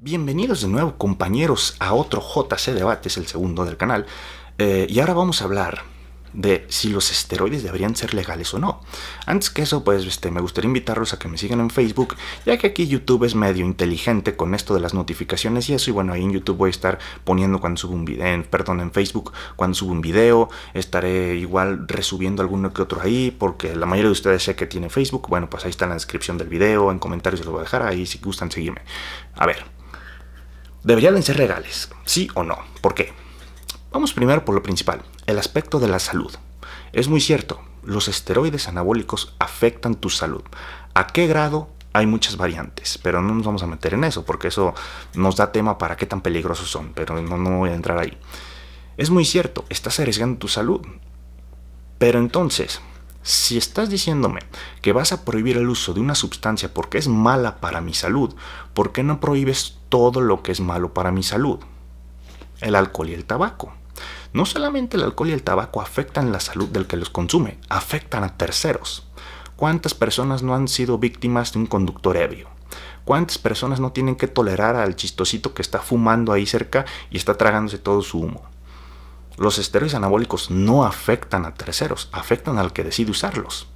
Bienvenidos de nuevo compañeros a otro JC Debates, el segundo del canal. Eh, y ahora vamos a hablar de si los esteroides deberían ser legales o no. Antes que eso, pues este, me gustaría invitarlos a que me sigan en Facebook, ya que aquí YouTube es medio inteligente con esto de las notificaciones y eso, y bueno, ahí en YouTube voy a estar poniendo cuando subo un video, perdón, en Facebook cuando subo un video, estaré igual resubiendo alguno que otro ahí, porque la mayoría de ustedes sé que tiene Facebook, bueno, pues ahí está en la descripción del video, en comentarios se lo voy a dejar, ahí si gustan seguirme. A ver, ¿Deberían ser regales, ¿Sí o no? ¿Por qué? Vamos primero por lo principal, el aspecto de la salud. Es muy cierto, los esteroides anabólicos afectan tu salud. ¿A qué grado? Hay muchas variantes, pero no nos vamos a meter en eso porque eso nos da tema para qué tan peligrosos son, pero no, no voy a entrar ahí. Es muy cierto, estás arriesgando tu salud. Pero entonces, si estás diciéndome que vas a prohibir el uso de una sustancia porque es mala para mi salud, ¿por qué no prohíbes todo lo que es malo para mi salud? El alcohol y el tabaco. No solamente el alcohol y el tabaco afectan la salud del que los consume, afectan a terceros. ¿Cuántas personas no han sido víctimas de un conductor ebrio? ¿Cuántas personas no tienen que tolerar al chistosito que está fumando ahí cerca y está tragándose todo su humo? Los esteroides anabólicos no afectan a terceros, afectan al que decide usarlos.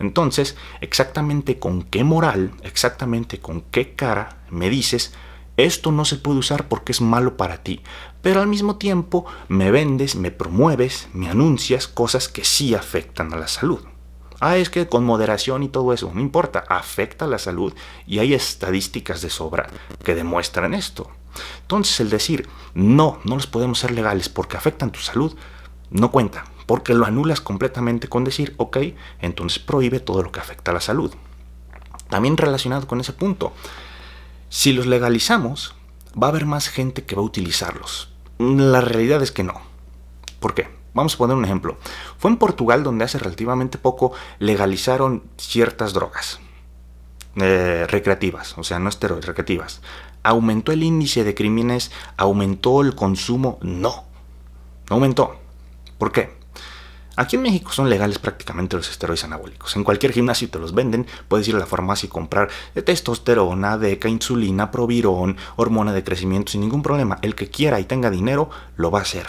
Entonces, exactamente con qué moral, exactamente con qué cara me dices, esto no se puede usar porque es malo para ti, pero al mismo tiempo me vendes, me promueves, me anuncias cosas que sí afectan a la salud. Ah, es que con moderación y todo eso, no importa, afecta a la salud y hay estadísticas de sobra que demuestran esto. Entonces el decir, no, no los podemos ser legales porque afectan tu salud, no cuenta, porque lo anulas completamente con decir, ok, entonces prohíbe todo lo que afecta a la salud. También relacionado con ese punto, si los legalizamos, va a haber más gente que va a utilizarlos. La realidad es que no. ¿Por qué? Vamos a poner un ejemplo. Fue en Portugal donde hace relativamente poco legalizaron ciertas drogas eh, recreativas, o sea, no esteroides, recreativas. ¿Aumentó el índice de crímenes? ¿Aumentó el consumo? No, no aumentó. ¿Por qué? Aquí en México son legales prácticamente los esteroides anabólicos. En cualquier gimnasio te los venden, puedes ir a la farmacia y comprar testosterona, deca, insulina, provirón, hormona de crecimiento sin ningún problema. El que quiera y tenga dinero lo va a hacer.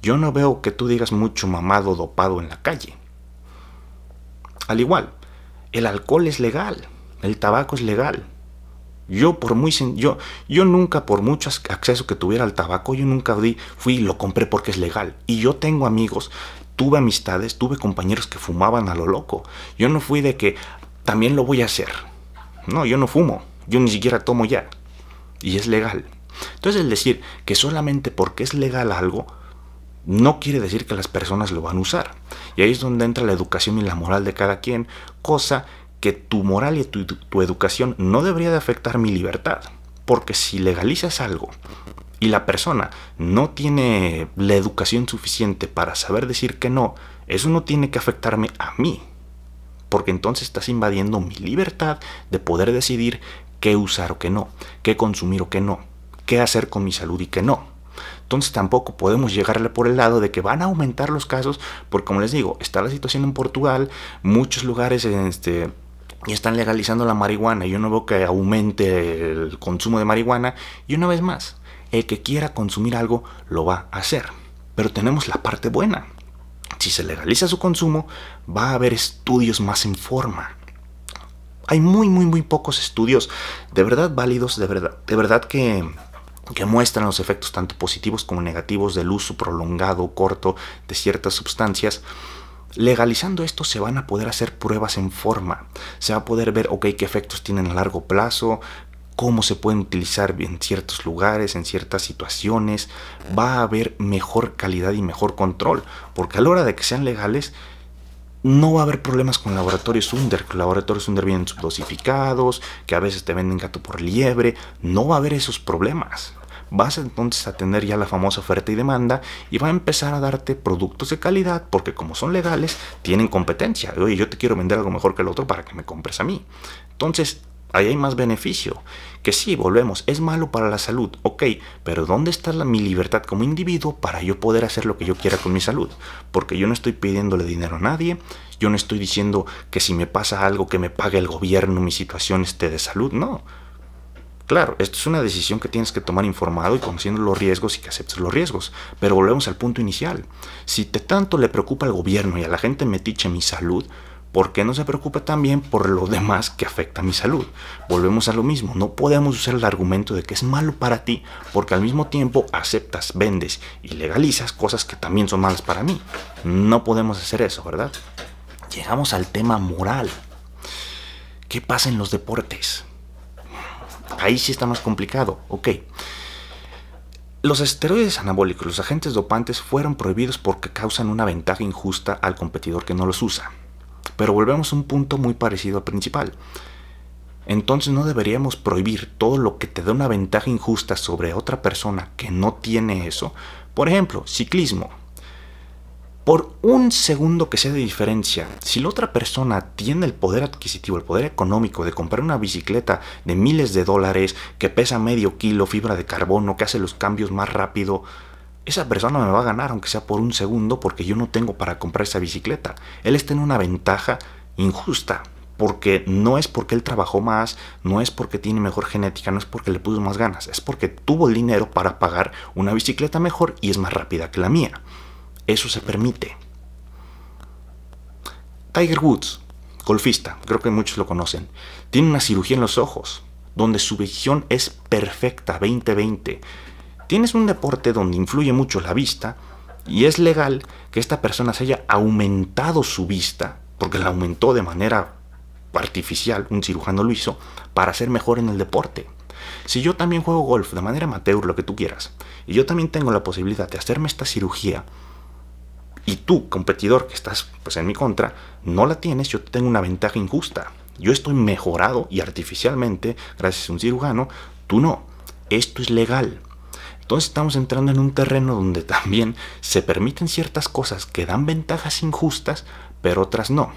Yo no veo que tú digas mucho mamado dopado en la calle. Al igual, el alcohol es legal, el tabaco es legal, yo por muy yo, yo nunca por mucho acceso que tuviera al tabaco, yo nunca fui y lo compré porque es legal. Y yo tengo amigos, tuve amistades, tuve compañeros que fumaban a lo loco. Yo no fui de que también lo voy a hacer. No, yo no fumo, yo ni siquiera tomo ya. Y es legal. Entonces el decir que solamente porque es legal algo, no quiere decir que las personas lo van a usar. Y ahí es donde entra la educación y la moral de cada quien, cosa que tu moral y tu, educación no debería de afectar mi libertad. Porque si legalizas algo y la persona no tiene la educación suficiente para saber decir que no, eso no tiene que afectarme a mí. Porque entonces estás invadiendo mi libertad de poder decidir qué usar o qué no, qué consumir o qué no, qué hacer con mi salud y qué no. Entonces tampoco podemos llegarle por el lado de que van a aumentar los casos, porque como les digo, está la situación en Portugal, muchos lugares en este, y están legalizando la marihuana. Yo no veo que aumente el consumo de marihuana. Y una vez más, el que quiera consumir algo lo va a hacer. Pero tenemos la parte buena. Si se legaliza su consumo, va a haber estudios más en forma. Hay muy, muy, muy pocos estudios de verdad válidos, de verdad, de verdad que, que muestran los efectos tanto positivos como negativos del uso prolongado o corto de ciertas sustancias Legalizando esto se van a poder hacer pruebas en forma, se va a poder ver, qué efectos tienen a largo plazo, cómo se pueden utilizar en ciertos lugares, en ciertas situaciones, va a haber mejor calidad y mejor control, porque a la hora de que sean legales, no va a haber problemas con laboratorios under, laboratorios under vienen subdosificados, que a veces te venden gato por liebre, no va a haber esos problemas vas entonces a tener ya la famosa oferta y demanda y va a empezar a darte productos de calidad porque como son legales, tienen competencia. Oye, yo te quiero vender algo mejor que el otro para que me compres a mí. Entonces, ahí hay más beneficio. Que sí, volvemos, es malo para la salud, ok, pero ¿dónde está mi libertad como individuo para yo poder hacer lo que yo quiera con mi salud? Porque yo no estoy pidiéndole dinero a nadie, yo no estoy diciendo que si me pasa algo que me pague el gobierno mi situación esté de salud, no. Claro, esto es una decisión que tienes que tomar informado y conociendo los riesgos y que aceptes los riesgos. Pero volvemos al punto inicial. Si te tanto le preocupa al gobierno y a la gente metiche mi salud, ¿por qué no se preocupa también por lo demás que afecta a mi salud? Volvemos a lo mismo. No podemos usar el argumento de que es malo para ti porque al mismo tiempo aceptas, vendes y legalizas cosas que también son malas para mí. No podemos hacer eso, ¿verdad? Llegamos al tema moral. ¿Qué pasa en los deportes? Ahí sí está más complicado, ok. Los esteroides anabólicos, los agentes dopantes, fueron prohibidos porque causan una ventaja injusta al competidor que no los usa. Pero volvemos a un punto muy parecido al principal. Entonces no deberíamos prohibir todo lo que te da una ventaja injusta sobre otra persona que no tiene eso. Por ejemplo, ciclismo por un segundo que sea de diferencia, si la otra persona tiene el poder adquisitivo, el poder económico de comprar una bicicleta de miles de dólares que pesa medio kilo, fibra de carbono, que hace los cambios más rápido, esa persona me va a ganar aunque sea por un segundo porque yo no tengo para comprar esa bicicleta. Él está en una ventaja injusta. Porque no es porque él trabajó más, no es porque tiene mejor genética, no es porque le puso más ganas, es porque tuvo el dinero para pagar una bicicleta mejor y es más rápida que la mía. Eso se permite. Tiger Woods, golfista, creo que muchos lo conocen, tiene una cirugía en los ojos, donde su visión es perfecta 20-20. Tienes un deporte donde influye mucho la vista y es legal que esta persona se haya aumentado su vista, porque la aumentó de manera artificial, un cirujano lo hizo, para ser mejor en el deporte. Si yo también juego golf de manera amateur, lo que tú quieras, y yo también tengo la posibilidad de hacerme esta cirugía, y tú, competidor, que estás pues en mi contra, no la tienes, yo tengo una ventaja injusta. Yo estoy mejorado y artificialmente, gracias a un cirujano, tú no. Esto es legal. Entonces estamos entrando en un terreno donde también se permiten ciertas cosas que dan ventajas injustas, pero otras no.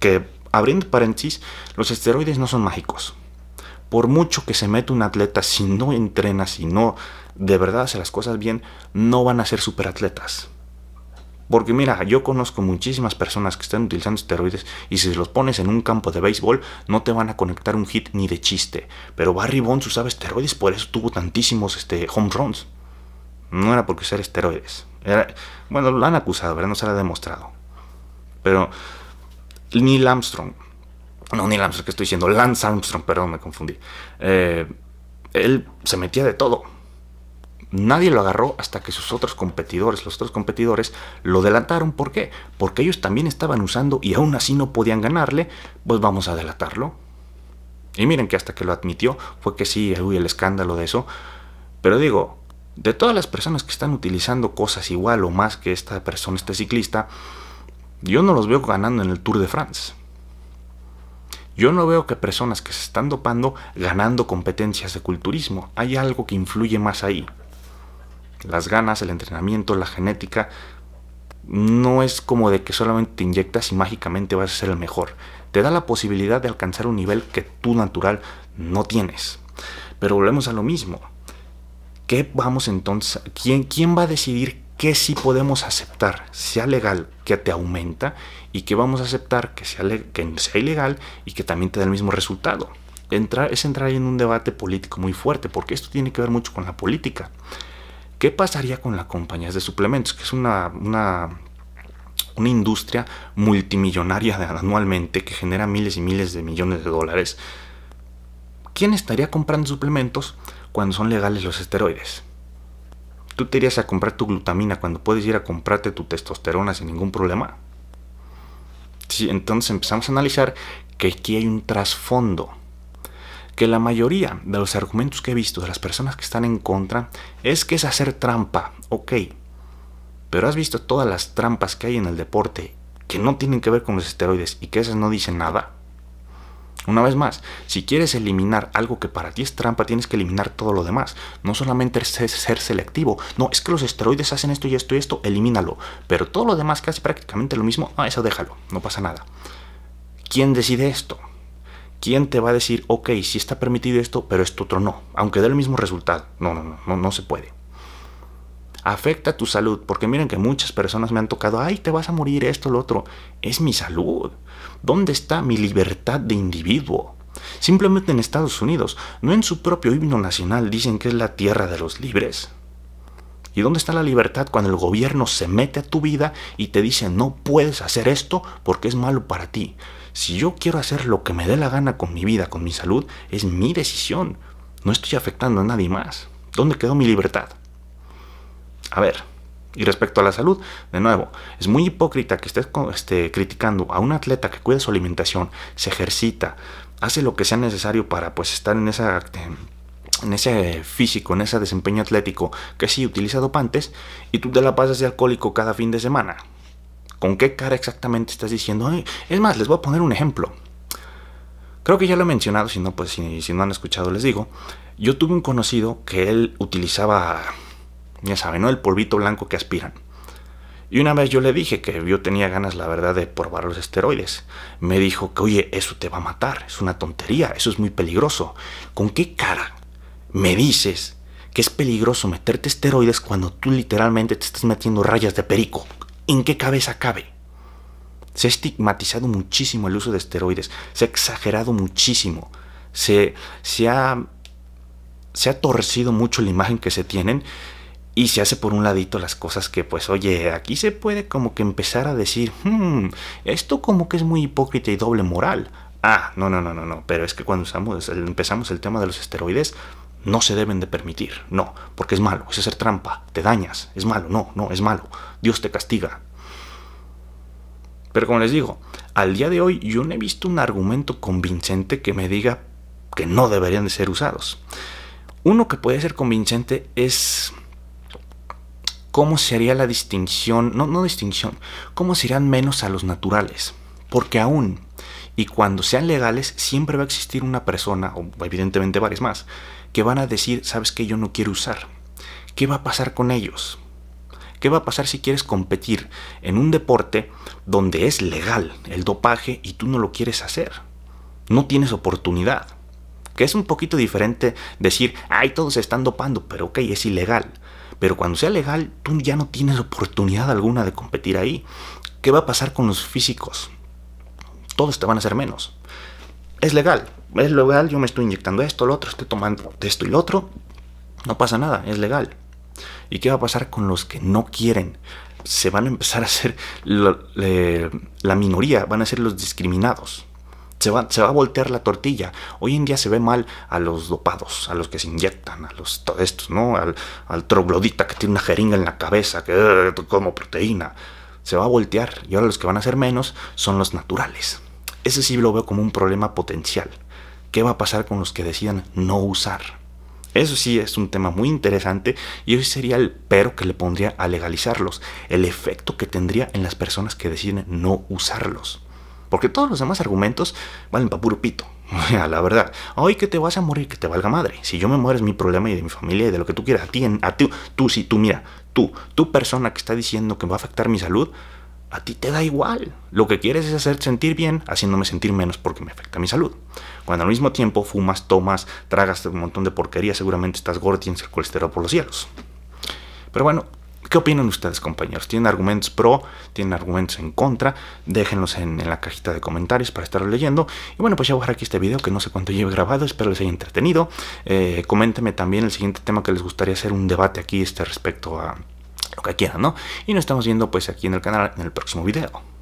Que, abriendo paréntesis, los esteroides no son mágicos. Por mucho que se meta un atleta, si no entrena, si no de verdad hace las cosas bien, no van a ser superatletas porque mira, yo conozco muchísimas personas que están utilizando esteroides y si los pones en un campo de béisbol no te van a conectar un hit ni de chiste. Pero Barry Bonds usaba esteroides, por eso tuvo tantísimos este, home runs. No era porque usar esteroides. bueno, lo han acusado, ¿verdad? No se lo ha demostrado. Pero Neil Armstrong. No, Neil Armstrong, que estoy diciendo? Lance Armstrong, perdón, me confundí. Eh, él se metía de todo nadie lo agarró hasta que sus otros competidores, los otros competidores, lo delataron. ¿Por qué? Porque ellos también estaban usando y aún así no podían ganarle, pues vamos a delatarlo. Y miren que hasta que lo admitió fue que sí, uy, el escándalo de eso. Pero digo, de todas las personas que están utilizando cosas igual o más que esta persona, este ciclista, yo no los veo ganando en el Tour de France. Yo no veo que personas que se están dopando ganando competencias de culturismo. Hay algo que influye más ahí las ganas, el entrenamiento, la genética. No es como de que solamente te inyectas y mágicamente vas a ser el mejor. Te da la posibilidad de alcanzar un nivel que tú natural no tienes. Pero volvemos a lo mismo. ¿Qué vamos entonces? ¿Quién, quién va a decidir qué sí podemos aceptar? Sea legal, que te aumenta, y que vamos a aceptar que sea, que sea ilegal y que también te da el mismo resultado. Entrar, es entrar en un debate político muy fuerte, porque esto tiene que ver mucho con la política. ¿Qué pasaría con las compañías de suplementos? Que es una, una, industria multimillonaria anualmente que genera miles y miles de millones de dólares. ¿Quién estaría comprando suplementos cuando son legales los esteroides? ¿Tú te irías a comprar tu glutamina cuando puedes ir a comprarte tu testosterona sin ningún problema? Sí, entonces empezamos a analizar que aquí hay un trasfondo que la mayoría de los argumentos que he visto de las personas que están en contra es que es hacer trampa, ok. Pero has visto todas las trampas que hay en el deporte que no tienen que ver con los esteroides y que esas no dicen nada. Una vez más, si quieres eliminar algo que para ti es trampa, tienes que eliminar todo lo demás. No solamente ser, ser selectivo. No, es que los esteroides hacen esto y esto y esto, elimínalo. Pero todo lo demás casi prácticamente lo mismo, ah, eso déjalo, no pasa nada. ¿Quién decide esto? ¿quién te va a decir, ok, si está permitido esto, pero esto otro no? Aunque dé el mismo resultado. No, no, no, no, no se puede. Afecta tu salud, porque miren que muchas personas me han tocado, ay, te vas a morir esto, lo otro. Es mi salud. ¿Dónde está mi libertad de individuo? Simplemente en Estados Unidos, no en su propio himno nacional, dicen que es la tierra de los libres. ¿Y dónde está la libertad cuando el gobierno se mete a tu vida y te dice no puedes hacer esto porque es malo para ti? Si yo quiero hacer lo que me dé la gana con mi vida, con mi salud, es mi decisión. No estoy afectando a nadie más. ¿Dónde quedó mi libertad? A ver, y respecto a la salud, de nuevo, es muy hipócrita que estés este, criticando a un atleta que cuida su alimentación, se ejercita, hace lo que sea necesario para pues estar en esa este, en ese físico, en ese desempeño atlético que sí utiliza dopantes y tú te la pasas de alcohólico cada fin de semana. ¿Con qué cara exactamente estás diciendo? Es más, les voy a poner un ejemplo. Creo que ya lo he mencionado, si no, pues si, no han escuchado, les digo. Yo tuve un conocido que él utilizaba, ya saben, ¿no? El polvito blanco que aspiran. Y una vez yo le dije que yo tenía ganas, la verdad, de probar los esteroides. Me dijo que, oye, eso te va a matar, es una tontería, eso es muy peligroso. ¿Con qué cara me dices que es peligroso meterte esteroides cuando tú literalmente te estás metiendo rayas de perico? ¿En qué cabeza cabe? Se ha estigmatizado muchísimo el uso de esteroides, se ha exagerado muchísimo, se, se, ha, se ha torcido mucho la imagen que se tienen y se hace por un ladito las cosas que pues oye, aquí se puede como que empezar a decir, hmm, esto como que es muy hipócrita y doble moral. Ah, no, no, no, no, no, pero es que cuando empezamos el tema de los esteroides, no se deben de permitir, no, porque es malo, es hacer trampa, te dañas, es malo, no, no, es malo, Dios te castiga. Pero como les digo, al día de hoy yo no he visto un argumento convincente que me diga que no deberían de ser usados. Uno que puede ser convincente es cómo sería la distinción, no, no distinción, cómo serían menos a los naturales. Porque aún, y cuando sean legales, siempre va a existir una persona, o evidentemente varias más, que van a decir, sabes que yo no quiero usar. ¿Qué va a pasar con ellos? ¿Qué va a pasar si quieres competir en un deporte donde es legal el dopaje y tú no lo quieres hacer? No tienes oportunidad. Que es un poquito diferente decir, ay, todos están dopando, pero ok, es ilegal. Pero cuando sea legal, tú ya no tienes oportunidad alguna de competir ahí. ¿Qué va a pasar con los físicos? Todos te van a hacer menos es legal, es legal, yo me estoy inyectando esto, lo otro, estoy tomando esto y lo otro, no pasa nada, es legal. ¿Y qué va a pasar con los que no quieren? Se van a empezar a ser la, minoría, van a ser los discriminados. Se va, se va, a voltear la tortilla. Hoy en día se ve mal a los dopados, a los que se inyectan, a los todo estos, ¿no? Al, al troglodita que tiene una jeringa en la cabeza, que eh, como proteína. Se va a voltear. Y ahora los que van a ser menos son los naturales. Ese sí lo veo como un problema potencial. ¿Qué va a pasar con los que decidan no usar? Eso sí es un tema muy interesante y ese sería el pero que le pondría a legalizarlos, el efecto que tendría en las personas que deciden no usarlos. Porque todos los demás argumentos valen para puro pito. la verdad, hoy que te vas a morir, que te valga madre. Si yo me muero es mi problema y de mi familia y de lo que tú quieras. A ti, a ti, tú, sí, tú, mira, tú, tu persona que está diciendo que va a afectar mi salud, a ti te da igual. Lo que quieres es hacer sentir bien, haciéndome sentir menos porque me afecta mi salud. Cuando al mismo tiempo fumas, tomas, tragas un montón de porquería, seguramente estás gordo y tienes el colesterol por los cielos. Pero bueno, ¿qué opinan ustedes, compañeros? ¿Tienen argumentos pro? ¿Tienen argumentos en contra? Déjenlos en, la cajita de comentarios para estarlo leyendo. Y bueno, pues ya voy a aquí este video que no sé cuánto lleve grabado. Espero les haya entretenido. Coménteme eh, coméntenme también el siguiente tema que les gustaría hacer un debate aquí este, respecto a lo que quieran, ¿no? Y nos estamos viendo pues aquí en el canal en el próximo video.